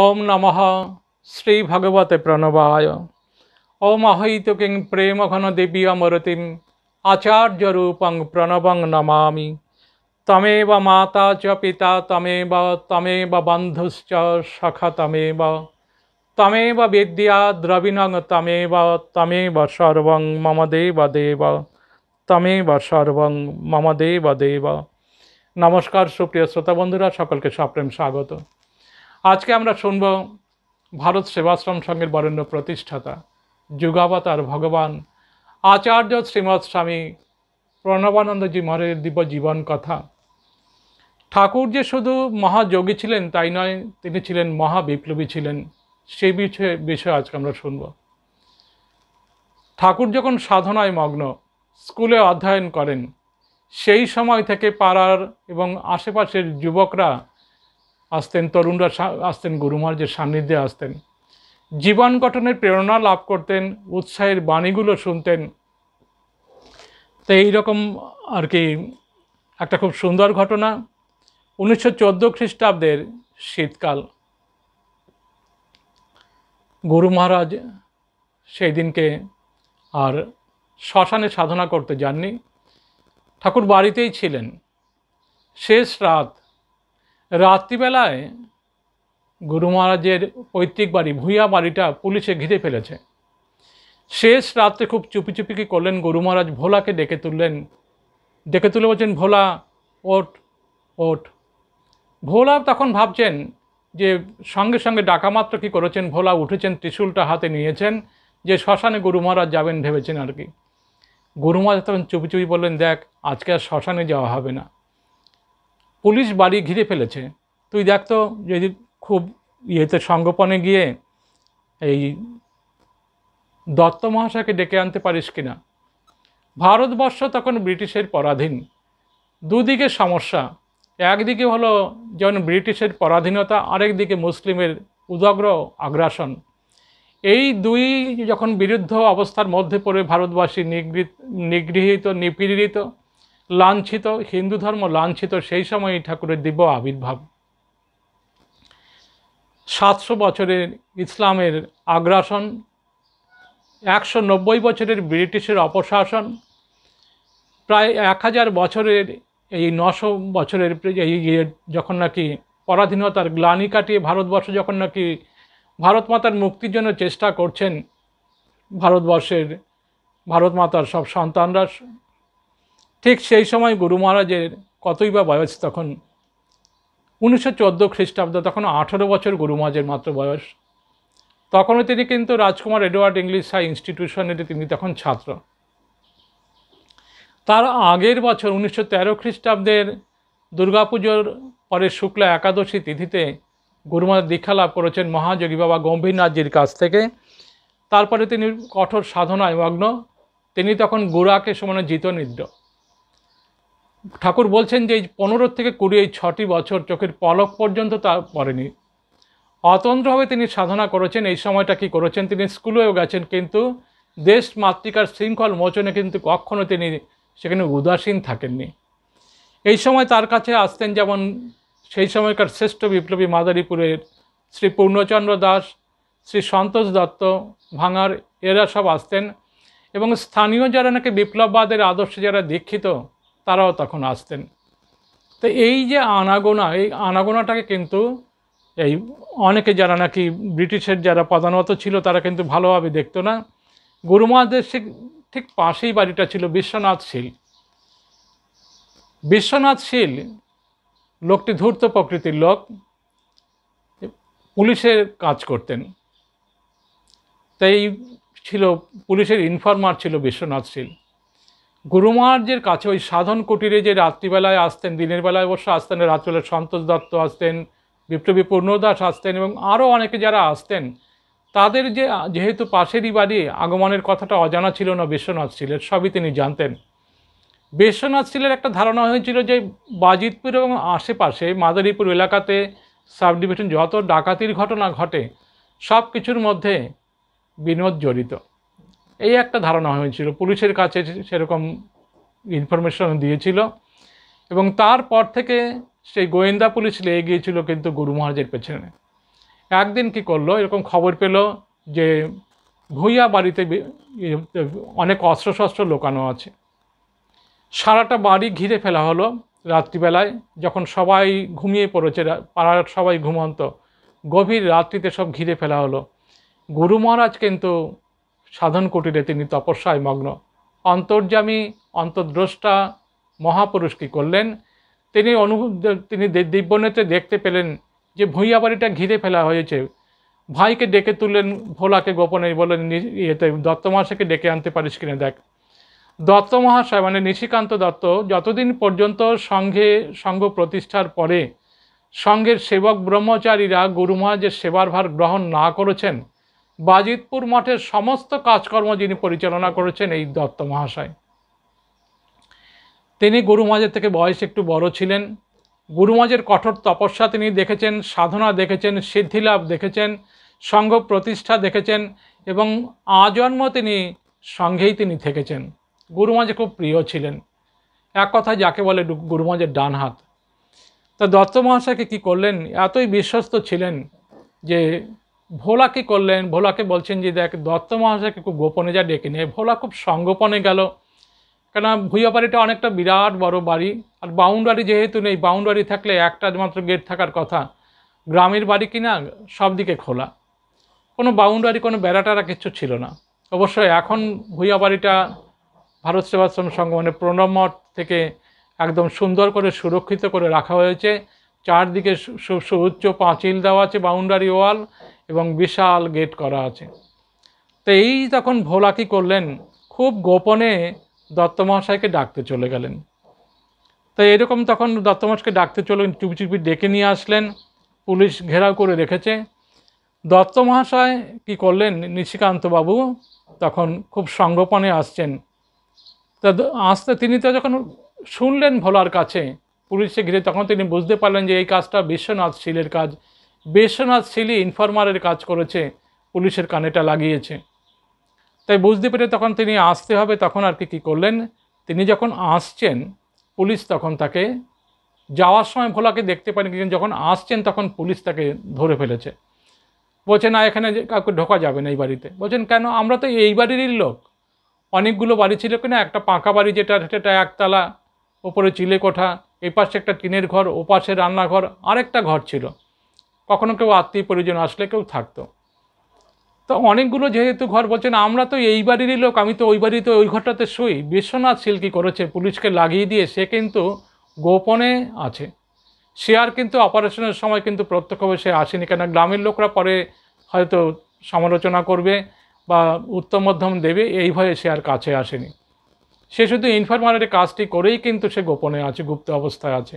ওম নম শ্রী ভগবতে প্রণবায় ওম অহৈতুকিং প্রেম ঘন দেবী অমরতি আচার্য রূপং প্রণবং নমামি তমেব মাতা চ পিতা তমেব তমেব বন্ধুশ্চ সখ তমেব তমেব বিদ্যা দ্রবিণং তমেব তমেব সর্বং মম দেব দেব তমেব সর্বং মম দেব দেব নমস্কার সুপ্রিয় শ্রোতা বন্ধুরা সকলকে সপ্রেম স্বাগত আজকে আমরা শুনব ভারত সেবাশ্রম সংঘের বরেণ্য প্রতিষ্ঠাতা যুগাবতার ভগবান আচার্য শ্রীমৎ স্বামী প্রণবানন্দজি মহারাজের দিব্য জীবন কথা ঠাকুর যে শুধু মহাযোগী ছিলেন তাই নয় তিনি ছিলেন মহাবিপ্লবী ছিলেন সেই বিষয়ে বিষয়ে আজকে আমরা শুনব ঠাকুর যখন সাধনায় মগ্ন স্কুলে অধ্যয়ন করেন সেই সময় থেকে পাড়ার এবং আশেপাশের যুবকরা আসতেন তরুণরা আসতেন গুরুমার যে সান্নিধ্যে আসতেন জীবন গঠনের প্রেরণা লাভ করতেন উৎসাহের বাণীগুলো শুনতেন তো এইরকম আর কি একটা খুব সুন্দর ঘটনা উনিশশো চোদ্দো খ্রিস্টাব্দের শীতকাল গুরু মহারাজ সেই দিনকে আর শ্মশানে সাধনা করতে যাননি ঠাকুর বাড়িতেই ছিলেন শেষ রাত রাত্রিবেলায় গুরু মহারাজের পৈতৃক বাড়ি ভূয়া বাড়িটা পুলিশে ঘিরে ফেলেছে শেষ রাত্রে খুব চুপি চুপি কি করলেন গুরু মহারাজ ভোলাকে ডেকে তুললেন ডেকে তুলে বলছেন ভোলা ওট ওট ভোলা তখন ভাবছেন যে সঙ্গে সঙ্গে ডাকা মাত্র কী করেছেন ভোলা উঠেছেন ত্রিশুলটা হাতে নিয়েছেন যে শ্মশানে গুরু মহারাজ যাবেন ভেবেছেন আর কি গুরু মহারাজ তখন চুপি চুপি বললেন দেখ আজকে আর শ্মশানে যাওয়া হবে না পুলিশ বাড়ি ঘিরে ফেলেছে তুই দেখতো যদি খুব ইয়েতে সঙ্গোপনে গিয়ে এই দত্ত মহাশয়কে ডেকে আনতে পারিস কিনা ভারতবর্ষ তখন ব্রিটিশের পরাধীন দুদিকে সমস্যা একদিকে হলো যেমন ব্রিটিশের পরাধীনতা আরেকদিকে মুসলিমের উদগ্র আগ্রাসন এই দুই যখন বিরুদ্ধ অবস্থার মধ্যে পড়ে ভারতবাসী নিগৃহীত নিপীড়িত লাঞ্ছিত হিন্দু ধর্ম লাঞ্ছিত সেই সময় ঠাকুরের দিব্য আবির্ভাব সাতশো বছরের ইসলামের আগ্রাসন একশো নব্বই বছরের ব্রিটিশের অপশাসন প্রায় এক হাজার বছরের এই নশো বছরের এই ইয়ে যখন নাকি পরাধীনতার গ্লানি কাটিয়ে ভারতবর্ষ যখন নাকি ভারত মাতার মুক্তির জন্য চেষ্টা করছেন ভারতবর্ষের ভারত মাতার সব সন্তানরা ঠিক সেই সময় গুরু মহারাজের কতই বা বয়স তখন উনিশশো চোদ্দো খ্রিস্টাব্দ তখন আঠেরো বছর গুরু মহারাজের মাত্র বয়স তখনও তিনি কিন্তু রাজকুমার এডওয়ার্ড ইংলিশ হাই ইনস্টিটিউশনের তিনি তখন ছাত্র তার আগের বছর উনিশশো তেরো খ্রিস্টাব্দের দুর্গাপুজোর পরে শুক্লা একাদশী তিথিতে গুরুমার দীক্ষা লাভ করেছেন মহাযোগী বাবা গম্ভীরনাথজির কাছ থেকে তারপরে তিনি কঠোর সাধনায় মগ্ন তিনি তখন গুড়াকে সমানে জিত নিদ্র ঠাকুর বলছেন যে এই পনেরো থেকে কুড়ি এই ছটি বছর চোখের পলক পর্যন্ত তা পড়েনি অতন্ত্রভাবে তিনি সাধনা করেছেন এই সময়টা কি করেছেন তিনি স্কুলেও গেছেন কিন্তু দেশ মাতৃকার শৃঙ্খল মোচনে কিন্তু কখনও তিনি সেখানে উদাসীন থাকেননি এই সময় তার কাছে আসতেন যেমন সেই সময়কার শ্রেষ্ঠ বিপ্লবী মাদারীপুরের শ্রী পূর্ণচন্দ্র দাস শ্রী সন্তোষ দত্ত ভাঙার এরা সব আসতেন এবং স্থানীয় যারা নাকি বিপ্লববাদের আদর্শে যারা দীক্ষিত তারাও তখন আসতেন তো এই যে আনাগোনা এই আনাগোনাটাকে কিন্তু এই অনেকে যারা নাকি ব্রিটিশের যারা প্রধানত ছিল তারা কিন্তু ভালোভাবে দেখত না গুরুমাদের সে ঠিক পাশেই বাড়িটা ছিল বিশ্বনাথ শীল বিশ্বনাথ শীল লোকটি ধূর্ত প্রকৃতির লোক পুলিশের কাজ করতেন তাই ছিল পুলিশের ইনফর্মার ছিল বিশ্বনাথ শীল মহারাজের কাছে ওই সাধন কুটিরে যে রাত্রিবেলায় আসতেন দিনের বেলায় অবশ্য আসতেন রাত্রিবেলায় সন্তোষ দত্ত আসতেন বিপ্লবী পূর্ণদাস আসতেন এবং আরও অনেকে যারা আসতেন তাদের যে যেহেতু পাশেরই বাড়ি আগমনের কথাটা অজানা ছিল না বিশ্বনাথ শিলের সবই তিনি জানতেন বিশ্বনাথ শিলের একটা ধারণা হয়েছিল যে বাজিতপুর এবং আশেপাশে মাদারীপুর এলাকাতে সাব ডিভিশন যত ডাকাতির ঘটনা ঘটে সব কিছুর মধ্যে বিনোদ জড়িত এই একটা ধারণা হয়েছিল পুলিশের কাছে সেরকম ইনফরমেশন দিয়েছিল এবং তারপর থেকে সেই গোয়েন্দা পুলিশ লেগে গিয়েছিল কিন্তু গুরু মহারাজের পেছনে একদিন কি করলো এরকম খবর পেল যে ভূঁইয়া বাড়িতে অনেক অস্ত্রশস্ত্র লোকানো আছে সারাটা বাড়ি ঘিরে ফেলা হলো রাত্রিবেলায় যখন সবাই ঘুমিয়ে পড়েছে পাড়ার সবাই ঘুমন্ত গভীর রাত্রিতে সব ঘিরে ফেলা হলো গুরু মহারাজ কিন্তু সাধন কুটিরে তিনি তপস্যায় মগ্ন অন্তর্যামী অন্তর্দ্রষ্টা মহাপুরুষ কী করলেন তিনি অনু তিনি দিব্যনেত্রে দেখতে পেলেন যে ভূঁইয়া বাড়িটা ঘিরে ফেলা হয়েছে ভাইকে ডেকে তুললেন ভোলাকে গোপনে বলেন ইয়েতে দত্ত মহাশয়কে ডেকে আনতে পারিস কিনে দেখ দত্ত মহাশয় মানে নিশিকান্ত দত্ত যতদিন পর্যন্ত সঙ্ঘে সঙ্ঘ প্রতিষ্ঠার পরে সঙ্ঘের সেবক ব্রহ্মচারীরা যে সেবার ভার গ্রহণ না করেছেন বাজিতপুর মঠের সমস্ত কাজকর্ম যিনি পরিচালনা করেছেন এই দত্ত মহাশয় তিনি গুরুমাজের থেকে বয়স একটু বড় ছিলেন গুরুমাজের কঠোর তপস্যা তিনি দেখেছেন সাধনা দেখেছেন সিদ্ধিলাভ দেখেছেন সংঘ প্রতিষ্ঠা দেখেছেন এবং আজন্ম তিনি সঙ্গেই তিনি থেকেছেন গুরুমাজে খুব প্রিয় ছিলেন এক কথা যাকে বলে গুরুমাজের ডান হাত তা দত্ত মহাশয়কে কী করলেন এতই বিশ্বস্ত ছিলেন যে ভোলা কী করলেন ভোলাকে বলছেন যে দেখ দত্ত মহাশয়কে খুব গোপনে যা ডেকে নিয়ে ভোলা খুব সংগোপনে গেল কেন ভুইয়া বাড়িটা অনেকটা বিরাট বড় বাড়ি আর বাউন্ডারি যেহেতু নেই বাউন্ডারি থাকলে একটা মাত্র গেট থাকার কথা গ্রামের বাড়ি কিনা সব দিকে খোলা কোনো বাউন্ডারি কোনো বেড়াটারা কিছু ছিল না অবশ্যই এখন ভুইয়া বাড়িটা ভারত সেবাশ্রম সংঘ মানে প্রণমঠ থেকে একদম সুন্দর করে সুরক্ষিত করে রাখা হয়েছে চারদিকে সুউচ্চ পাঁচিল দেওয়া আছে বাউন্ডারি ওয়াল এবং বিশাল গেট করা আছে তো এই তখন ভোলা কী করলেন খুব গোপনে দত্তমহাশয়কে ডাকতে চলে গেলেন তো এরকম তখন দত্তমহাশয়কে ডাকতে চলে চুপি চুপি ডেকে নিয়ে আসলেন পুলিশ ঘেরাও করে রেখেছে দত্তমহাশয় কি করলেন নিশিকান্তবাবু তখন খুব সঙ্গপনে আসছেন তা আসতে তিনি তো যখন শুনলেন ভোলার কাছে পুলিশে ঘিরে তখন তিনি বুঝতে পারলেন যে এই কাজটা বিশ্বনাথ শিলের কাজ বিশ্বনাথ সিলি ইনফরমারের কাজ করেছে পুলিশের কানেটা লাগিয়েছে তাই বুঝতে পেরে তখন তিনি আসতে হবে তখন আর কি কী করলেন তিনি যখন আসছেন পুলিশ তখন তাকে যাওয়ার সময় ভোলাকে দেখতে পারেন কিন্তু যখন আসছেন তখন পুলিশ তাকে ধরে ফেলেছে বলছে না এখানে কাউকে ঢোকা যাবে না এই বাড়িতে বলছেন কেন আমরা তো এই বাড়িরই লোক অনেকগুলো বাড়ি ছিল কিনা একটা পাঁকা বাড়ি যেটা সেটা একতলা ওপরে চিলে কোঠা এপাশে একটা টিনের ঘর ওপাশে রান্নাঘর আরেকটা ঘর ছিল কখনো কেউ আত্মীয় পরিজন আসলে কেউ থাকতো তো অনেকগুলো যেহেতু ঘর বলছেন আমরা তো এই বাড়িরই লোক আমি তো ওই বাড়িতে ওই ঘরটাতে শুই বিশ্বনাথ সিল্কি করেছে পুলিশকে লাগিয়ে দিয়ে সে কিন্তু গোপনে আছে সে আর কিন্তু অপারেশনের সময় কিন্তু প্রত্যক্ষভাবে সে আসেনি কেন গ্রামের লোকরা পরে হয়তো সমালোচনা করবে বা উত্তম মধ্যম দেবে এই ভয়ে সে আর কাছে আসেনি সে শুধু ইনফরমারের কাজটি করেই কিন্তু সে গোপনে আছে গুপ্ত অবস্থায় আছে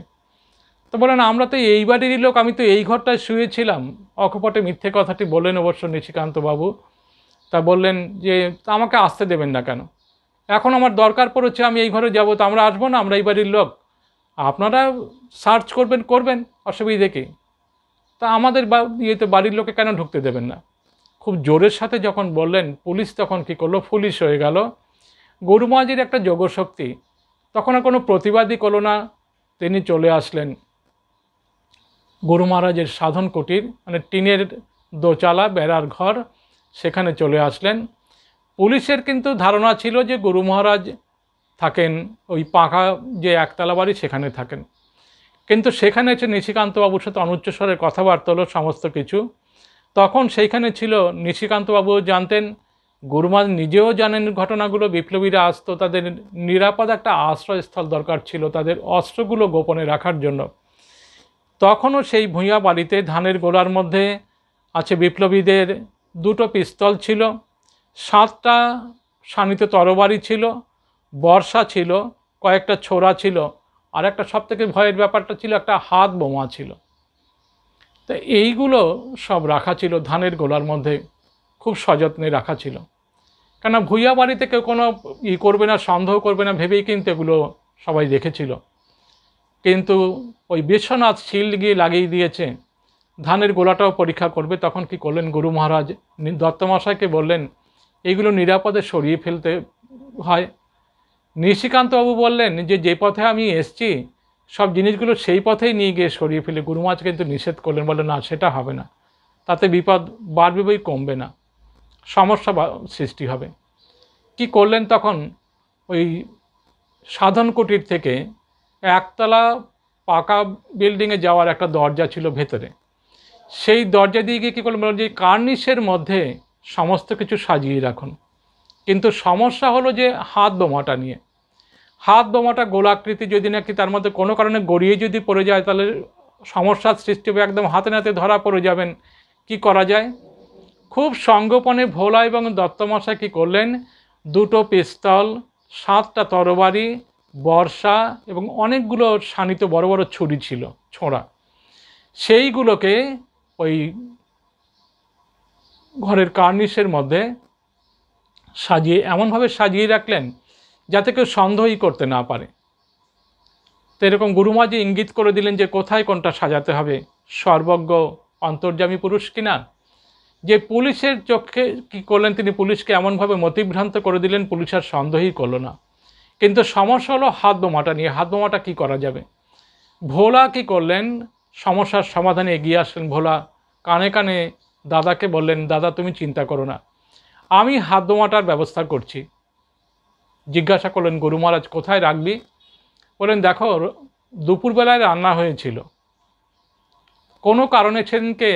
তো বলেন আমরা তো এই বাড়িরই লোক আমি তো এই ঘরটায় শুয়েছিলাম অকপটে মিথ্যে কথাটি বললেন অবশ্য নিশিকান্তবাবু তা বললেন যে আমাকে আসতে দেবেন না কেন এখন আমার দরকার পড়েছে আমি এই ঘরে যাবো তো আমরা আসবো না আমরা এই বাড়ির লোক আপনারা সার্চ করবেন করবেন অসুবিধে কি তা আমাদের ইয়েতে বাড়ির লোকে কেন ঢুকতে দেবেন না খুব জোরের সাথে যখন বললেন পুলিশ তখন কি করলো পুলিশ হয়ে গেল গরুমাজির একটা যোগশক্তি তখন আর কোনো প্রতিবাদী করলো না তিনি চলে আসলেন গুরু মহারাজের সাধন কুটির মানে টিনের দোচালা বেড়ার ঘর সেখানে চলে আসলেন পুলিশের কিন্তু ধারণা ছিল যে গুরু মহারাজ থাকেন ওই পাঁকা যে একতলা বাড়ি সেখানে থাকেন কিন্তু সেখানে এসে নিশিকান্তবাবুর সাথে অনুচ্চস্বরের কথাবার্তা হলো সমস্ত কিছু তখন সেইখানে ছিল নিশিকান্তবাবুও জানতেন গুরুমাজ নিজেও জানেন ঘটনাগুলো বিপ্লবীরা আসতো তাদের নিরাপদ একটা আশ্রয়স্থল দরকার ছিল তাদের অস্ত্রগুলো গোপনে রাখার জন্য তখনও সেই ভুঁইয়া বাড়িতে ধানের গোলার মধ্যে আছে বিপ্লবীদের দুটো পিস্তল ছিল সাতটা শানিত তরবারি ছিল বর্ষা ছিল কয়েকটা ছোড়া ছিল আর একটা সবথেকে ভয়ের ব্যাপারটা ছিল একটা হাত বোমা ছিল তো এইগুলো সব রাখা ছিল ধানের গোলার মধ্যে খুব সযত্নে রাখা ছিল কেন ভূঁইয়া বাড়িতে কেউ কোনো ই করবে না সন্দেহ করবে না ভেবেই কিন্তু এগুলো সবাই দেখেছিল কিন্তু ওই বিশ্বনাথ শিল গিয়ে লাগিয়ে দিয়েছে ধানের গোলাটাও পরীক্ষা করবে তখন কি করলেন গুরু মহারাজ দত্তমশাইকে বললেন এইগুলো নিরাপদে সরিয়ে ফেলতে হয় নিশিকান্তবাবু বললেন যে যে পথে আমি এসছি সব জিনিসগুলো সেই পথেই নিয়ে গিয়ে সরিয়ে ফেলে গুরু মহারাজ কিন্তু নিষেধ করলেন বলে না সেটা হবে না তাতে বিপদ বাড়বে বই কমবে না সমস্যা সৃষ্টি হবে কি করলেন তখন ওই সাধন কুটির থেকে একতলা পাকা বিল্ডিংয়ে যাওয়ার একটা দরজা ছিল ভেতরে সেই দরজা দিয়ে গিয়ে কী করলাম বললাম যে কার্নিশের মধ্যে সমস্ত কিছু সাজিয়ে রাখুন কিন্তু সমস্যা হলো যে হাত বোমাটা নিয়ে হাত বোমাটা গোলাকৃতি যদি নাকি তার মধ্যে কোনো কারণে গড়িয়ে যদি পড়ে যায় তাহলে সমস্যার সৃষ্টি হবে একদম হাতে নাতে ধরা পড়ে যাবেন কি করা যায় খুব সঙ্গোপনে ভোলা এবং দত্তমশাই কী করলেন দুটো পিস্তল সাতটা তরবারি বর্ষা এবং অনেকগুলো শানিত বড় বড় ছুরি ছিল ছোঁড়া সেইগুলোকে ওই ঘরের কার্নিশের মধ্যে সাজিয়ে এমনভাবে সাজিয়ে রাখলেন যাতে কেউ সন্দেহই করতে না পারে তো এরকম গুরুমাজি ইঙ্গিত করে দিলেন যে কোথায় কোনটা সাজাতে হবে সর্বজ্ঞ অন্তর্জামী পুরুষ কিনা যে পুলিশের চোখে কী করলেন তিনি পুলিশকে এমনভাবে মতিভ্রান্ত করে দিলেন পুলিশ আর সন্দেহই করল না কিন্তু সমস্যা হলো হাত বোমাটা নিয়ে হাত বোমাটা কী করা যাবে ভোলা কি করলেন সমস্যার সমাধানে এগিয়ে আসলেন ভোলা কানে কানে দাদাকে বললেন দাদা তুমি চিন্তা করো না আমি হাত বোমাটার ব্যবস্থা করছি জিজ্ঞাসা করলেন গুরু মহারাজ কোথায় রাখবি বলেন দেখো দুপুরবেলায় রান্না হয়েছিল কোনো কারণে সেদিনকে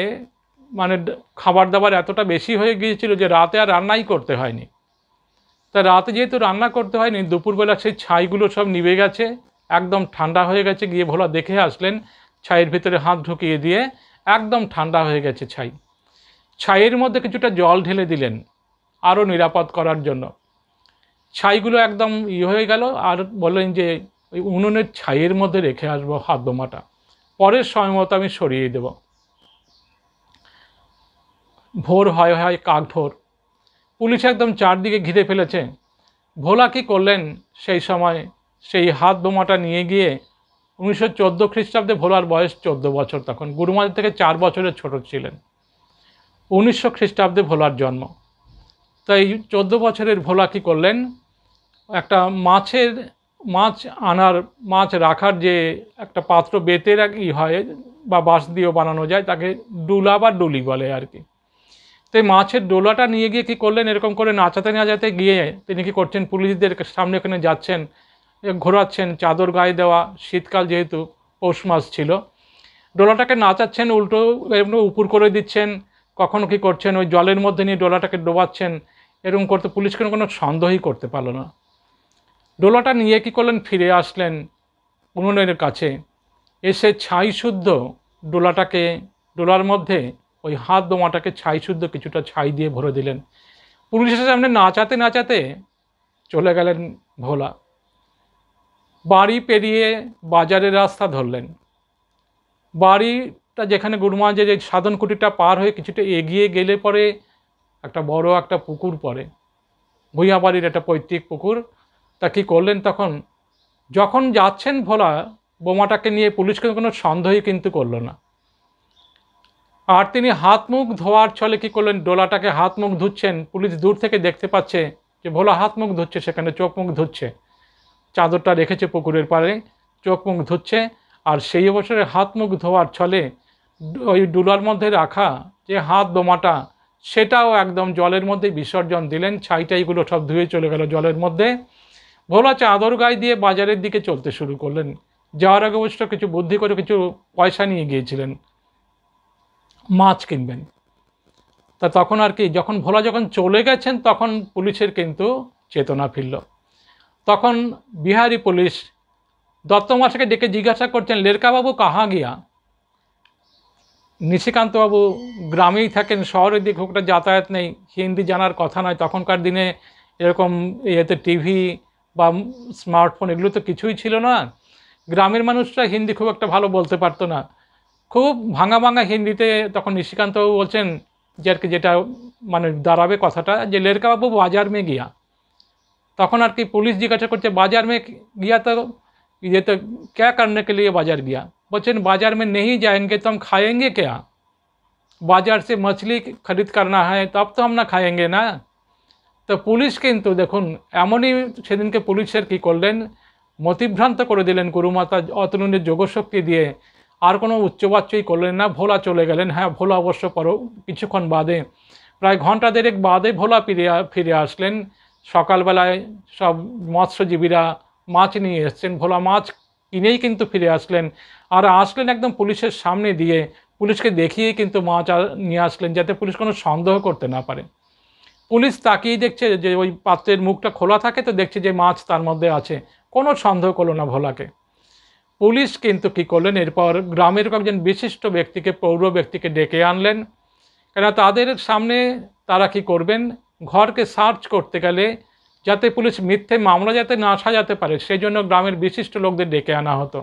মানে খাবার দাবার এতটা বেশি হয়ে গিয়েছিল যে রাতে আর রান্নাই করতে হয়নি তা রাতে যেহেতু রান্না করতে হয়নি দুপুরবেলা সেই ছাইগুলো সব নিবে গেছে একদম ঠান্ডা হয়ে গেছে গিয়ে ভোলা দেখে আসলেন ছাইয়ের ভিতরে হাত ঢুকিয়ে দিয়ে একদম ঠান্ডা হয়ে গেছে ছাই ছাইয়ের মধ্যে কিছুটা জল ঢেলে দিলেন আরও নিরাপদ করার জন্য ছাইগুলো একদম ইয়ে হয়ে গেল আর বললেন যে ওই উনুনের ছাইয়ের মধ্যে রেখে আসবো হাত দোমাটা পরের সময় মতো আমি সরিয়ে দেব ভোর হয় হয় কাক ভোর পুলিশ একদম চারদিকে ঘিরে ফেলেছে ভোলা কি করলেন সেই সময় সেই হাত বোমাটা নিয়ে গিয়ে উনিশশো চোদ্দো খ্রিস্টাব্দে ভোলার বয়স চোদ্দ বছর তখন গুরুমাদের থেকে চার বছরের ছোট ছিলেন উনিশশো খ্রিস্টাব্দে ভোলার জন্ম তাই চোদ্দো বছরের ভোলা কী করলেন একটা মাছের মাছ আনার মাছ রাখার যে একটা পাত্র বেতের ই হয় বা বাঁশ দিয়েও বানানো যায় তাকে ডুলা বা ডুলি বলে আর কি তো এই মাছের ডোলাটা নিয়ে গিয়ে কি করলেন এরকম করে নাচাতে নাচাতে গিয়ে তিনি কি করছেন পুলিশদের সামনে ওখানে যাচ্ছেন ঘোরাচ্ছেন চাদর গায়ে দেওয়া শীতকাল যেহেতু পৌষ মাস ছিল ডোলাটাকে নাচাচ্ছেন উল্টো এমনি উপুর করে দিচ্ছেন কখনো কি করছেন ওই জলের মধ্যে নিয়ে ডোলাটাকে ডোবাচ্ছেন এরকম করতে পুলিশ কোনো কোনো সন্দেহই করতে পারলো না ডোলাটা নিয়ে কি করলেন ফিরে আসলেন উনুনের কাছে এসে ছাই শুদ্ধ ডোলাটাকে ডোলার মধ্যে ওই হাত দোমাটাকে ছাই শুদ্ধ কিছুটা ছাই দিয়ে ভরে দিলেন পুলিশের সামনে নাচাতে নাচাতে চলে গেলেন ভোলা বাড়ি পেরিয়ে বাজারের রাস্তা ধরলেন বাড়িটা যেখানে গুরুমাঝে যে সাধন পার হয়ে কিছুটা এগিয়ে গেলে পরে একটা বড় একটা পুকুর পড়ে ভূঁইয়া বাড়ির একটা পৈতৃক পুকুর তা কী করলেন তখন যখন যাচ্ছেন ভোলা বোমাটাকে নিয়ে পুলিশকে কোনো সন্দেহই কিন্তু করলো না আর তিনি হাত মুখ ধোয়ার ছলে কী করলেন ডোলাটাকে হাত মুখ ধুচ্ছেন পুলিশ দূর থেকে দেখতে পাচ্ছে যে ভোলা হাত মুখ ধুচ্ছে সেখানে চোখ মুখ ধুচ্ছে চাদরটা রেখেছে পুকুরের পাড়ে চোখ মুখ ধুচ্ছে আর সেই অবসরে হাত মুখ ধোয়ার ছলে ওই ডুলার মধ্যে রাখা যে হাত দোমাটা সেটাও একদম জলের মধ্যে বিসর্জন দিলেন ছাইটাইগুলো সব ধুয়ে চলে গেল জলের মধ্যে ভোলা চাদর গায়ে দিয়ে বাজারের দিকে চলতে শুরু করলেন যাওয়ার আগে অবশ্য কিছু বুদ্ধি করে কিছু পয়সা নিয়ে গিয়েছিলেন মাছ কিনবেন তা তখন আর কি যখন ভোলা যখন চলে গেছেন তখন পুলিশের কিন্তু চেতনা ফিরল তখন বিহারি পুলিশ দত্ত মাসাকে ডেকে জিজ্ঞাসা করছেন লেরকাবাবু কাহা গিয়া নিশিকান্তবাবু গ্রামেই থাকেন শহরের দিকে হোকটা যাতায়াত নেই হিন্দি জানার কথা নয় তখনকার দিনে এরকম ইয়েতে টিভি বা স্মার্টফোন এগুলো তো কিছুই ছিল না গ্রামের মানুষরা হিন্দি খুব একটা ভালো বলতে পারতো না খুব ভাঙা ভাঙা হিন্দিতে তখন নিশিকান্ত বলছেন যে আর কি যেটা মানে দাঁড়াবে কথাটা যে লেরকাবাবু বাজার মে গিয়া তখন আর কি পুলিশ জিজ্ঞাসা করছে বাজার মে গিয়া তো ইয়ে তো ক্যা কারণে কে লিয়ে বাজার গিয়া বলছেন বাজার में নেই जाएंगे তো খায়েঙ্গে खाएंगे বাজার সে মাছলি খরিদ করনা হ্যাঁ তব তো আমরা খায়েঙ্গে না তো পুলিশ কিন্তু দেখুন এমনই সেদিনকে পুলিশের কী করলেন মতিভ্রান্ত করে দিলেন গুরুমাতা অতনুনের যোগশক্তি দিয়ে আর কোনো উচ্চবাচ্যই করলেন না ভোলা চলে গেলেন হ্যাঁ ভোলা অবশ্য পর কিছুক্ষণ বাদে প্রায় ঘন্টা দেড়েক বাদে ভোলা ফিরে ফিরে আসলেন সকালবেলায় সব মৎস্যজীবীরা মাছ নিয়ে এসছেন ভোলা মাছ কিনেই কিন্তু ফিরে আসলেন আর আসলেন একদম পুলিশের সামনে দিয়ে পুলিশকে দেখিয়েই কিন্তু মাছ নিয়ে আসলেন যাতে পুলিশ কোনো সন্দেহ করতে না পারে পুলিশ তাকিয়ে দেখছে যে ওই পাত্রের মুখটা খোলা থাকে তো দেখছে যে মাছ তার মধ্যে আছে কোনো সন্দেহ করলো না ভোলাকে পুলিশ কিন্তু কী করলেন এরপর গ্রামের কয়েকজন বিশিষ্ট ব্যক্তিকে পৌর ব্যক্তিকে ডেকে আনলেন কেন তাদের সামনে তারা কি করবেন ঘরকে সার্চ করতে গেলে যাতে পুলিশ মিথ্যে মামলা যাতে না সাজাতে পারে সেই জন্য গ্রামের বিশিষ্ট লোকদের ডেকে আনা হতো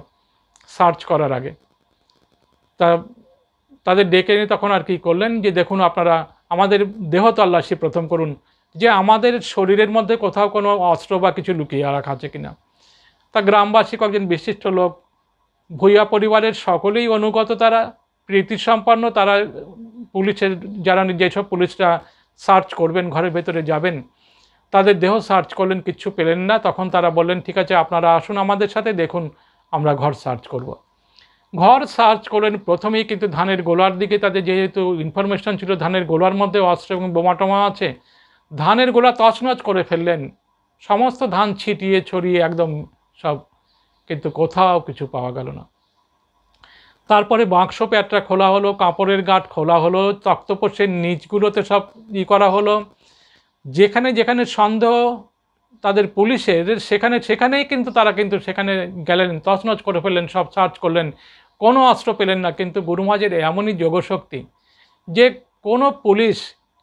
সার্চ করার আগে তা তাদের ডেকে এনে তখন আর কি করলেন যে দেখুন আপনারা আমাদের দেহ তল্লাশি প্রথম করুন যে আমাদের শরীরের মধ্যে কোথাও কোনো অস্ত্র বা কিছু লুকিয়ে রাখা আছে কিনা তা গ্রামবাসী কয়েকজন বিশিষ্ট লোক ভূয়া পরিবারের সকলেই অনুগত তারা প্রীতিসম্পন্ন তারা পুলিশের যারা যেসব পুলিশরা সার্চ করবেন ঘরের ভেতরে যাবেন তাদের দেহ সার্চ করলেন কিচ্ছু পেলেন না তখন তারা বললেন ঠিক আছে আপনারা আসুন আমাদের সাথে দেখুন আমরা ঘর সার্চ করব। ঘর সার্চ করলেন প্রথমেই কিন্তু ধানের গোলার দিকে তাদের যেহেতু ইনফরমেশন ছিল ধানের গোলার মধ্যে অস্ত্র এবং বোমাটোমা আছে ধানের গোলা তছনছ করে ফেললেন সমস্ত ধান ছিটিয়ে ছড়িয়ে একদম সব কিন্তু কোথাও কিছু পাওয়া গেল না তারপরে বাক্স প্যাটটা খোলা হলো কাপড়ের গাঁট খোলা হলো তক্তপোষের নিচগুলোতে সব ই করা হলো যেখানে যেখানে সন্দেহ তাদের পুলিশের সেখানে সেখানেই কিন্তু তারা কিন্তু সেখানে গেলেন তছনছ করে ফেললেন সব সার্চ করলেন কোনো অস্ত্র পেলেন না কিন্তু গুরুমাজের এমনই যোগশক্তি যে কোনো পুলিশ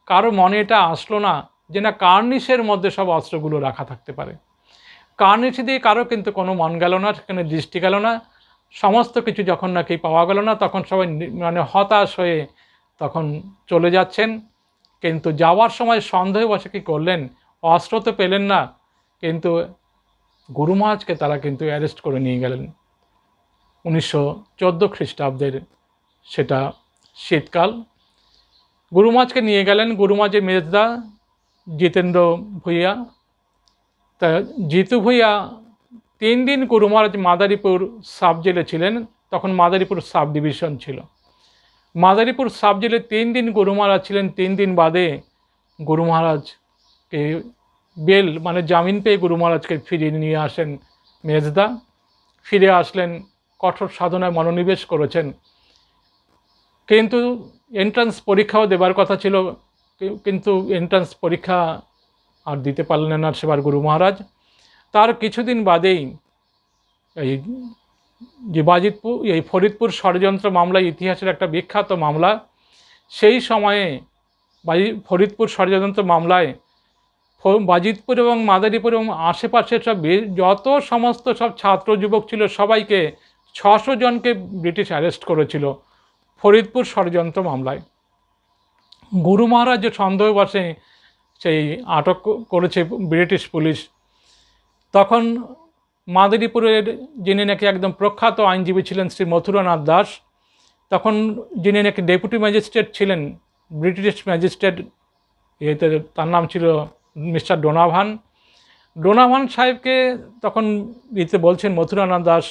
কারো মনে এটা আসলো না যে না কার্নিশের মধ্যে সব অস্ত্রগুলো রাখা থাকতে পারে নিচে দিয়ে কারো কিন্তু কোনো মন গেল না সেখানে দৃষ্টি গেল না সমস্ত কিছু যখন নাকি পাওয়া গেল না তখন সবাই মানে হতাশ হয়ে তখন চলে যাচ্ছেন কিন্তু যাওয়ার সময় বসে কী করলেন অস্ত্র তো পেলেন না কিন্তু গুরু মহাজকে তারা কিন্তু অ্যারেস্ট করে নিয়ে গেলেন উনিশশো চোদ্দো খ্রিস্টাব্দের সেটা শীতকাল গুরু নিয়ে গেলেন গুরুমাজের মেজদা জিতেন্দ্র ভূঁইয়া তা জিতু ভুইয়া তিন দিন কুরু মাদারীপুর সাব জেলে ছিলেন তখন মাদারীপুর সাব ডিভিশন ছিল মাদারীপুর সাব জেলে তিন দিন গুরু মহারাজ ছিলেন তিন দিন বাদে গুরু মহারাজকে বেল মানে জামিন পেয়ে গুরু মহারাজকে ফিরিয়ে নিয়ে আসেন মেজদা ফিরে আসলেন কঠোর সাধনায় মনোনিবেশ করেছেন কিন্তু এন্ট্রান্স পরীক্ষাও দেবার কথা ছিল কিন্তু এন্ট্রান্স পরীক্ষা আর দিতে পারলেন না সেবার গুরু মহারাজ তার কিছুদিন বাদেই এই যে বাজিতপুর এই ফরিদপুর ষড়যন্ত্র মামলা ইতিহাসের একটা বিখ্যাত মামলা সেই সময়ে বাজি ফরিদপুর ষড়যন্ত্র মামলায় বাজিতপুর এবং মাদারীপুর এবং আশেপাশের সব যত সমস্ত সব ছাত্র যুবক ছিল সবাইকে ছশো জনকে ব্রিটিশ অ্যারেস্ট করেছিল ফরিদপুর ষড়যন্ত্র মামলায় গুরু মহারাজ সন্দেহবশে সেই আটক করেছে ব্রিটিশ পুলিশ তখন মাদারীপুরের যিনি নাকি একদম প্রখ্যাত আইনজীবী ছিলেন শ্রী মথুরানাথ দাস তখন যিনি নাকি ডেপুটি ম্যাজিস্ট্রেট ছিলেন ব্রিটিশ ম্যাজিস্ট্রেট ইয়েতে তার নাম ছিল মিস্টার ডোনাভান ডোনাভান সাহেবকে তখন ইতে বলছেন মথুরানাথ দাস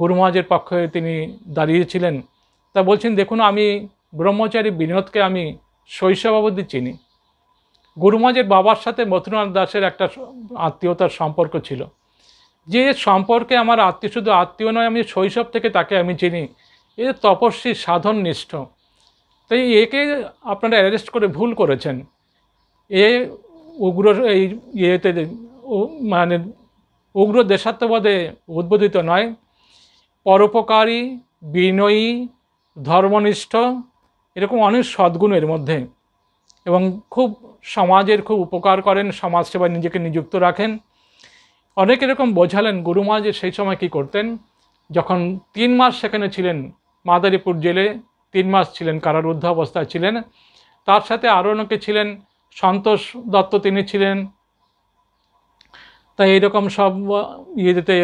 গুরুমহাজের পক্ষে তিনি দাঁড়িয়েছিলেন তা বলছেন দেখুন আমি ব্রহ্মচারী বিনোদকে আমি শৈশব অবধি চিনি গুরুমাজের বাবার সাথে মথুরনাথ দাসের একটা আত্মীয়তার সম্পর্ক ছিল যে সম্পর্কে আমার আত্মীয় শুধু আত্মীয় নয় আমি শৈশব থেকে তাকে আমি চিনি এ তপস্বী সাধন নিষ্ঠ তাই একে আপনারা অ্যারেস্ট করে ভুল করেছেন এ উগ্র এই ইয়েতে মানে উগ্র দেশাত্মবাদে উদ্বোধিত নয় পরোপকারী বিনয়ী ধর্মনিষ্ঠ এরকম অনেক সদ্গুণ এর মধ্যে এবং খুব সমাজের খুব উপকার করেন সমাজসেবায় নিজেকে নিযুক্ত রাখেন অনেক এরকম বোঝালেন গুরুমা যে সেই সময় কি করতেন যখন তিন মাস সেখানে ছিলেন মাদারীপুর জেলে তিন মাস ছিলেন কারারুদ্ধ অবস্থায় ছিলেন তার সাথে আরও অনেকে ছিলেন সন্তোষ দত্ত তিনি ছিলেন তাই এইরকম সব ইয়েতে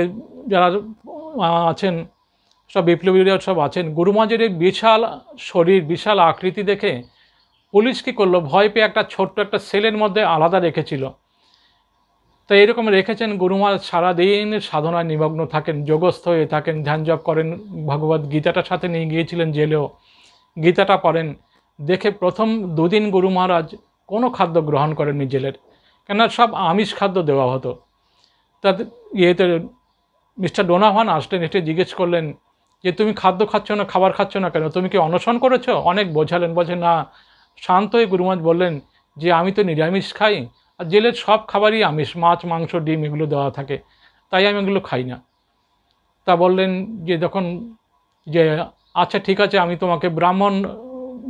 যারা আছেন সব বিপ্লবীরা সব আছেন গুরুমাজের বিশাল শরীর বিশাল আকৃতি দেখে পুলিশ কী করলো ভয় পেয়ে একটা ছোট্ট একটা সেলের মধ্যে আলাদা রেখেছিল তো এরকম রেখেছেন গুরুমা সারাদিন সাধনায় নিমগ্ন থাকেন যোগস্থ হয়ে থাকেন ধ্যান জপ করেন ভগবত গীতাটার সাথে নিয়ে গিয়েছিলেন জেলেও গীতাটা পড়েন দেখে প্রথম দুদিন গুরু মহারাজ কোনো খাদ্য গ্রহণ করেননি জেলের কেন সব আমিষ খাদ্য দেওয়া হতো তাতে ইয়েতে মিস্টার ডোনাভান আসলেন এসে জিজ্ঞেস করলেন যে তুমি খাদ্য খাচ্ছ না খাবার খাচ্ছ না কেন তুমি কি অনশন করেছো অনেক বোঝালেন বলছে না শান্ত হয়ে গুরুমাজ বললেন যে আমি তো নিরামিষ খাই আর জেলের সব খাবারই আমিষ মাছ মাংস ডিম এগুলো দেওয়া থাকে তাই আমি এগুলো খাই না তা বললেন যে যখন যে আচ্ছা ঠিক আছে আমি তোমাকে ব্রাহ্মণ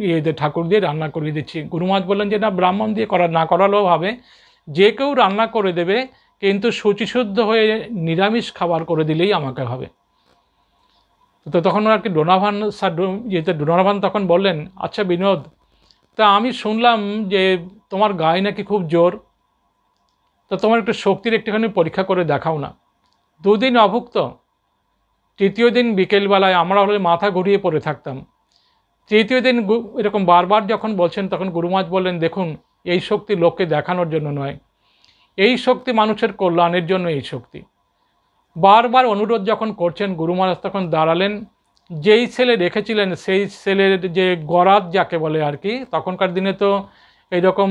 ইয়েদের ঠাকুর দিয়ে রান্না করিয়ে দিচ্ছি গুরুমাজ বললেন যে না ব্রাহ্মণ দিয়ে করা না করালেও হবে যে কেউ রান্না করে দেবে কিন্তু শুচিশুদ্ধ হয়ে নিরামিষ খাবার করে দিলেই আমাকে হবে তো তখন আর কি ডোনাভান স্যার ইয়েতে ডোনাভান তখন বললেন আচ্ছা বিনোদ তা আমি শুনলাম যে তোমার গায়ে নাকি খুব জোর তো তোমার একটু শক্তির একটুখানি পরীক্ষা করে দেখাও না দুদিন অভুক্ত তৃতীয় দিন বিকেলবেলায় আমরা হলে মাথা ঘুরিয়ে পড়ে থাকতাম তৃতীয় দিন এরকম বারবার যখন বলছেন তখন গুরুমাজ বললেন দেখুন এই শক্তি লোককে দেখানোর জন্য নয় এই শক্তি মানুষের কল্যাণের জন্য এই শক্তি বারবার অনুরোধ যখন করছেন গুরুমাজ তখন দাঁড়ালেন যেই সেলে রেখেছিলেন সেই সেলের যে গরাদ যাকে বলে আর কি তখনকার দিনে তো এইরকম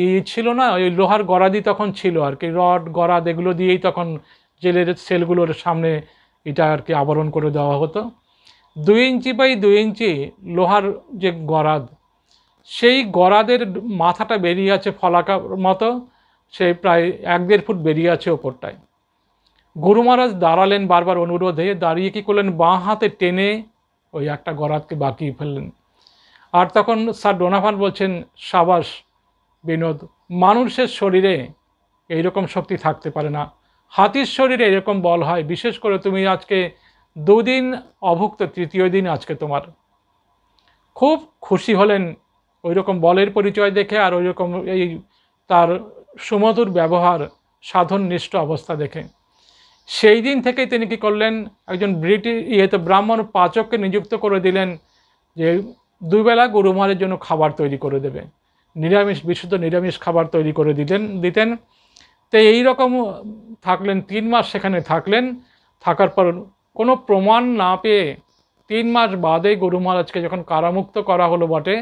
ই ছিল না ওই লোহার গরাদি তখন ছিল আর কি রড গরাদ এগুলো দিয়েই তখন জেলের সেলগুলোর সামনে এটা আর কি আবরণ করে দেওয়া হতো দুই ইঞ্চি বাই দুই ইঞ্চি লোহার যে গরাদ সেই গরাদের মাথাটা বেরিয়ে আছে ফলাকার মতো সেই প্রায় এক দেড় ফুট বেরিয়ে আছে ওপরটায় গুরু মহারাজ দাঁড়ালেন বারবার অনুরোধে দাঁড়িয়ে কী করলেন বাঁ হাতে টেনে ওই একটা গরাতকে বাঁকিয়ে ফেললেন আর তখন স্যার ডোনাভান বলছেন সাবাস বিনোদ মানুষের শরীরে এইরকম শক্তি থাকতে পারে না হাতির শরীরে এরকম বল হয় বিশেষ করে তুমি আজকে দুদিন অভুক্ত তৃতীয় দিন আজকে তোমার খুব খুশি হলেন ওই রকম বলের পরিচয় দেখে আর ওই রকম এই তার সুমধুর ব্যবহার সাধন নিষ্ঠ অবস্থা দেখে সেই দিন থেকে তিনি কি করলেন একজন ব্রিটিশ ইয়েতে ব্রাহ্মণ পাচককে নিযুক্ত করে দিলেন যে দুবেলা গরুমারের জন্য খাবার তৈরি করে দেবে নিরামিষ বিশুদ্ধ নিরামিষ খাবার তৈরি করে দিতেন দিতেন তো এই রকম থাকলেন তিন মাস সেখানে থাকলেন থাকার পর কোনো প্রমাণ না পেয়ে তিন মাস বাদে গরু মহারাজকে যখন কারামুক্ত করা হলো বটে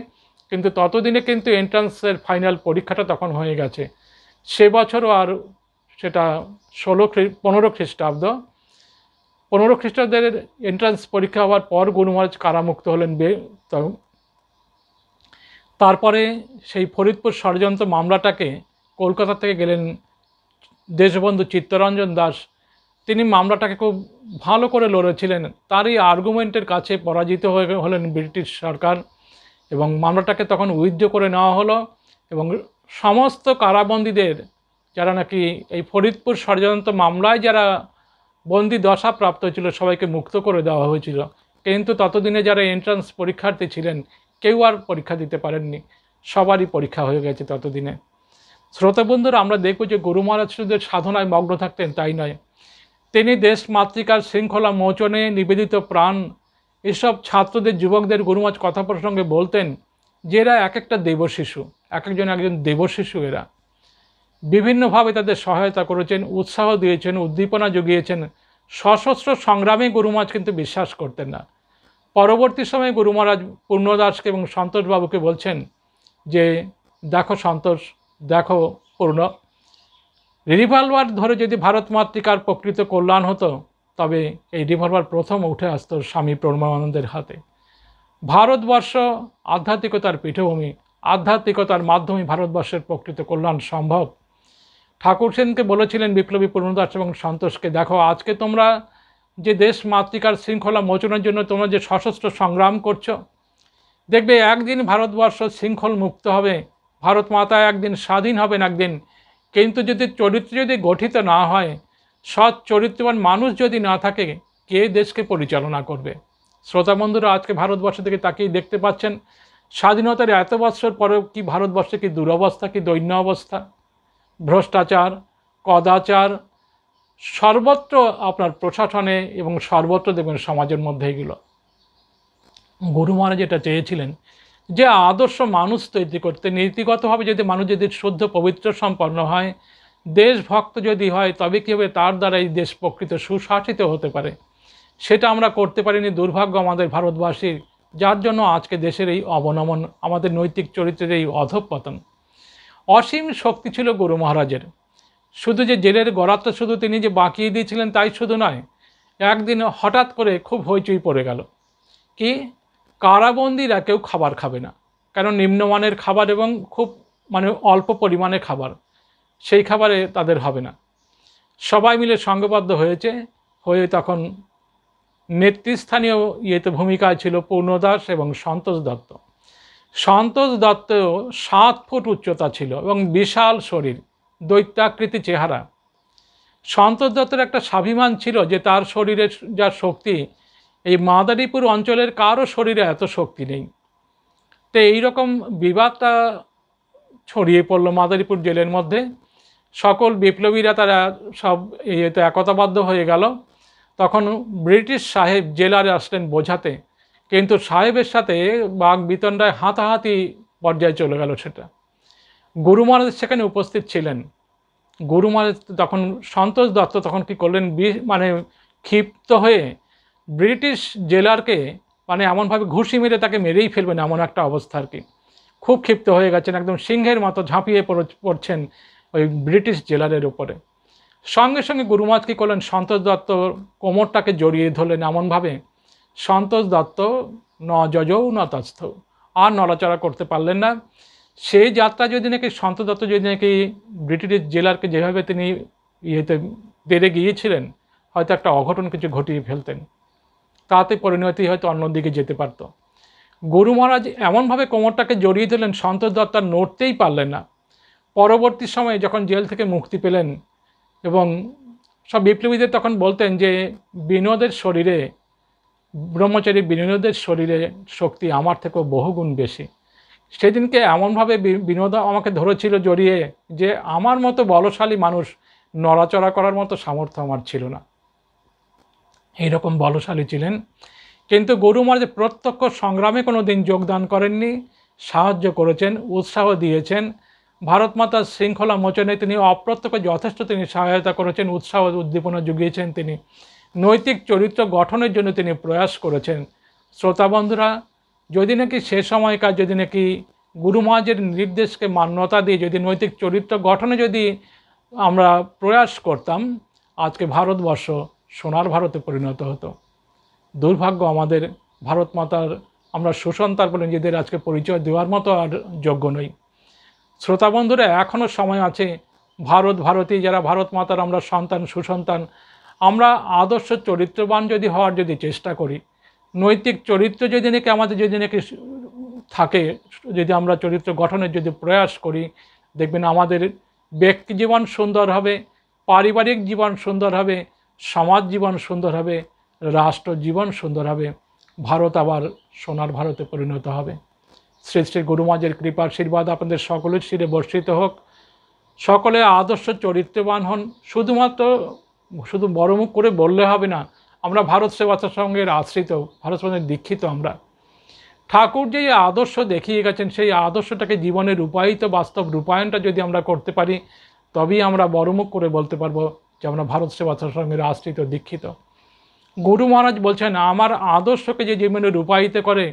কিন্তু ততদিনে কিন্তু এন্ট্রান্সের ফাইনাল পরীক্ষাটা তখন হয়ে গেছে সে বছরও আর সেটা ষোলো পনেরো খ্রিস্টাব্দ পনেরো খ্রিস্টাব্দের এন্ট্রান্স পরীক্ষা হওয়ার পর মহারাজ কারামুক্ত হলেন বে তারপরে সেই ফরিদপুর ষড়যন্ত্র মামলাটাকে কলকাতা থেকে গেলেন দেশবন্ধু চিত্তরঞ্জন দাস তিনি মামলাটাকে খুব ভালো করে লড়েছিলেন তারই আর্গুমেন্টের কাছে পরাজিত হয়ে হলেন ব্রিটিশ সরকার এবং মামলাটাকে তখন উইথ করে নেওয়া হলো এবং সমস্ত কারাবন্দীদের যারা নাকি এই ফরিদপুর ষড়যন্ত্র মামলায় যারা বন্দি দশা প্রাপ্ত হয়েছিল সবাইকে মুক্ত করে দেওয়া হয়েছিল কিন্তু ততদিনে যারা এন্ট্রান্স পরীক্ষার্থী ছিলেন কেউ আর পরীক্ষা দিতে পারেননি সবারই পরীক্ষা হয়ে গেছে ততদিনে শ্রোতবন্ধুরা আমরা দেখব যে গুরু মহারাজ শুধু সাধনায় মগ্ন থাকতেন তাই নয় তিনি দেশ মাতৃকার শৃঙ্খলা মোচনে নিবেদিত প্রাণ এসব ছাত্রদের যুবকদের গুরুমাজ কথা প্রসঙ্গে বলতেন যে এরা এক একটা দেবশিশু এক একজন একজন দেবশিশু এরা বিভিন্নভাবে তাদের সহায়তা করেছেন উৎসাহ দিয়েছেন উদ্দীপনা জুগিয়েছেন সশস্ত্র সংগ্রামে গুরুমাজ কিন্তু বিশ্বাস করতেন না পরবর্তী সময়ে গুরু মহারাজ পূর্ণদাসকে এবং সন্তোষবাবুকে বলছেন যে দেখো সন্তোষ দেখো পূর্ণ রিভলভার ধরে যদি ভারত মাতৃকার প্রকৃত কল্যাণ হতো তবে এই রিভলভার প্রথম উঠে আসত স্বামী প্রণবানন্দের হাতে ভারতবর্ষ আধ্যাত্মিকতার পীঠভূমি আধ্যাত্মিকতার মাধ্যমে ভারতবর্ষের প্রকৃত কল্যাণ সম্ভব ঠাকুর সেনকে বলেছিলেন বিপ্লবী পূর্ণ দাস এবং সন্তোষকে দেখো আজকে তোমরা যে দেশ মাতৃকার শৃঙ্খলা মোচনের জন্য তোমরা যে সশস্ত্র সংগ্রাম করছো দেখবে একদিন ভারতবর্ষ শৃঙ্খল মুক্ত হবে ভারত মাতা একদিন স্বাধীন হবেন একদিন কিন্তু যদি চরিত্র যদি গঠিত না হয় সৎ চরিত্রবান মানুষ যদি না থাকে কে দেশকে পরিচালনা করবে শ্রোতা বন্ধুরা আজকে ভারতবর্ষ থেকে তাকিয়ে দেখতে পাচ্ছেন স্বাধীনতার এত বছর পরেও কি ভারতবর্ষে কি দুরবস্থা কি দৈন্য অবস্থা ভ্রষ্টাচার কদাচার সর্বত্র আপনার প্রশাসনে এবং সর্বত্র দেখবেন সমাজের মধ্যে এগুলো গুরু মহারাজ যেটা চেয়েছিলেন যে আদর্শ মানুষ তৈরি করতে নীতিগতভাবে যদি মানুষ যদি শুদ্ধ পবিত্র সম্পন্ন হয় দেশভক্ত যদি হয় তবে কী হবে তার দ্বারা এই দেশ প্রকৃত সুশাসিত হতে পারে সেটা আমরা করতে পারিনি দুর্ভাগ্য আমাদের ভারতবাসীর যার জন্য আজকে দেশের এই অবনমন আমাদের নৈতিক চরিত্রের এই অধঃপতন অসীম শক্তি ছিল গুরু মহারাজের শুধু যে জেলের গড়াত্ম শুধু তিনি যে বাঁকিয়ে দিয়েছিলেন তাই শুধু নয় একদিন হঠাৎ করে খুব হইচই পড়ে গেল কি কারাবন্দিরা কেউ খাবার খাবে না কেন নিম্নমানের খাবার এবং খুব মানে অল্প পরিমাণে খাবার সেই খাবারে তাদের হবে না সবাই মিলে সঙ্গবদ্ধ হয়েছে হয়ে তখন নেতৃস্থানীয় ইয়েতে ভূমিকায় ছিল পূর্ণদাস এবং সন্তোষ দত্ত সন্তোষ দত্তেরও সাত ফুট উচ্চতা ছিল এবং বিশাল শরীর দৈত্যাকৃতি চেহারা সন্তোষ দত্তের একটা স্বাভিমান ছিল যে তার শরীরের যা শক্তি এই মাদারীপুর অঞ্চলের কারো শরীরে এত শক্তি নেই তো এইরকম বিবাদটা ছড়িয়ে পড়ল মাদারীপুর জেলের মধ্যে সকল বিপ্লবীরা তারা সব ইয়েতে একতাবদ্ধ হয়ে গেল তখন ব্রিটিশ সাহেব জেলারে আসলেন বোঝাতে কিন্তু সাহেবের সাথে বাঘ বিতণ্ডায় হাতাহাতি পর্যায়ে চলে গেল সেটা গুরু মহারাজ সেখানে উপস্থিত ছিলেন গুরু মহারাজ তখন সন্তোষ দত্ত তখন কি করলেন মানে ক্ষিপ্ত হয়ে ব্রিটিশ জেলারকে মানে এমনভাবে ঘুষি মেরে তাকে মেরেই ফেলবেন এমন একটা অবস্থা আর কি খুব ক্ষিপ্ত হয়ে গেছেন একদম সিংহের মতো ঝাঁপিয়ে পড়ছেন ওই ব্রিটিশ জেলারের উপরে সঙ্গে সঙ্গে গুরুমাজ কী করলেন সন্তোষ দত্ত কোমরটাকে জড়িয়ে ধরলেন এমনভাবে সন্তোষ দত্ত ন যজৌ নতস্থ আর নড়াচড়া করতে পারলেন না সেই যাত্রা যদি নাকি সন্তোষ দত্ত যদি নাকি ব্রিটিশ জেলারকে যেভাবে তিনি ইয়েতে বেড়ে গিয়েছিলেন হয়তো একটা অঘটন কিছু ঘটিয়ে ফেলতেন তাতে পরিণতি হয়তো অন্যদিকে যেতে পারত গুরু মহারাজ এমনভাবে কোমরটাকে জড়িয়ে দিলেন সন্তোষ দত্ত আর নড়তেই পারলেন না পরবর্তী সময়ে যখন জেল থেকে মুক্তি পেলেন এবং সব বিপ্লবীদের তখন বলতেন যে বিনোদের শরীরে ব্রহ্মচারী বিনোদের শরীরে শক্তি আমার থেকেও বহুগুণ বেশি সেদিনকে এমনভাবে বিনোদ আমাকে ধরেছিল জড়িয়ে যে আমার মতো বলশালী মানুষ নড়াচড়া করার মতো সামর্থ্য আমার ছিল না এইরকম বলশালী ছিলেন কিন্তু গরু যে প্রত্যক্ষ সংগ্রামে কোনো দিন যোগদান করেননি সাহায্য করেছেন উৎসাহ দিয়েছেন ভারত মাতার শৃঙ্খলা মোচনে তিনি অপ্রত্যক্ষ যথেষ্ট তিনি সহায়তা করেছেন উৎসাহ উদ্দীপনা জুগিয়েছেন তিনি নৈতিক চরিত্র গঠনের জন্য তিনি প্রয়াস করেছেন শ্রোতা বন্ধুরা যদি নাকি সে সময়কার যদি নাকি গুরু মহাজের নির্দেশকে মান্যতা দিয়ে যদি নৈতিক চরিত্র গঠনে যদি আমরা প্রয়াস করতাম আজকে ভারতবর্ষ সোনার ভারতে পরিণত হতো দুর্ভাগ্য আমাদের ভারত মাতার আমরা সুসন্তান বলে নিজেদের আজকে পরিচয় দেওয়ার মতো আর যোগ্য নই শ্রোতা বন্ধুরা এখনও সময় আছে ভারত ভারতী যারা ভারত মাতার আমরা সন্তান সুসন্তান আমরা আদর্শ চরিত্রবান যদি হওয়ার যদি চেষ্টা করি নৈতিক চরিত্র যদি নাকি আমাদের যদি নাকি থাকে যদি আমরা চরিত্র গঠনের যদি প্রয়াস করি দেখবেন আমাদের ব্যক্তি জীবন সুন্দর হবে পারিবারিক জীবন সুন্দর হবে সমাজ জীবন সুন্দর হবে রাষ্ট্র জীবন সুন্দর হবে ভারত আবার সোনার ভারতে পরিণত হবে শ্রী শ্রী গুরুমাজের কৃপা আশীর্বাদ আপনাদের সকলের শিরে বর্ষিত হোক সকলে আদর্শ চরিত্রবান হন শুধুমাত্র শুধু বড় মুখ করে বললে হবে না আমরা ভারত সেবাচার সঙ্গের আশ্রিত ভারত সেবাচের দীক্ষিত আমরা ঠাকুর যে আদর্শ দেখিয়ে গেছেন সেই আদর্শটাকে জীবনে রূপায়িত বাস্তব রূপায়ণটা যদি আমরা করতে পারি তবেই আমরা বড়মুখ করে বলতে পারবো যে আমরা ভারত সেবাচার সঙ্গের আশ্রিত দীক্ষিত গুরু মহারাজ বলছেন আমার আদর্শকে যে জীবনে রূপায়িত করে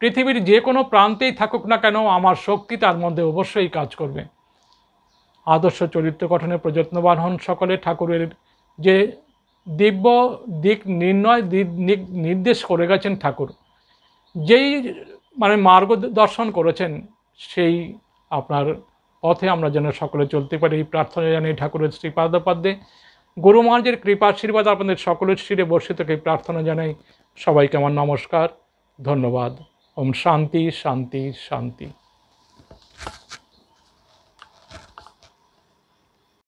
পৃথিবীর যে কোনো প্রান্তেই থাকুক না কেন আমার শক্তি তার মধ্যে অবশ্যই কাজ করবে আদর্শ চরিত্র গঠনে প্রযত্নবান হন সকলে ঠাকুরের যে দিব্য দিক নির্ণয় দিক নির্দেশ করে গেছেন ঠাকুর যেই মানে মার্গ দর্শন করেছেন সেই আপনার পথে আমরা যেন সকলে চলতে পারি এই প্রার্থনা জানিয়ে ঠাকুরের শ্রীপাদাপাদ্যে গুরু মহারাজের কৃপা আশীর্বাদ আপনাদের সকলের শিরে বর্ষিতকে প্রার্থনা জানাই সবাইকে আমার নমস্কার ধন্যবাদ ওম শান্তি শান্তি শান্তি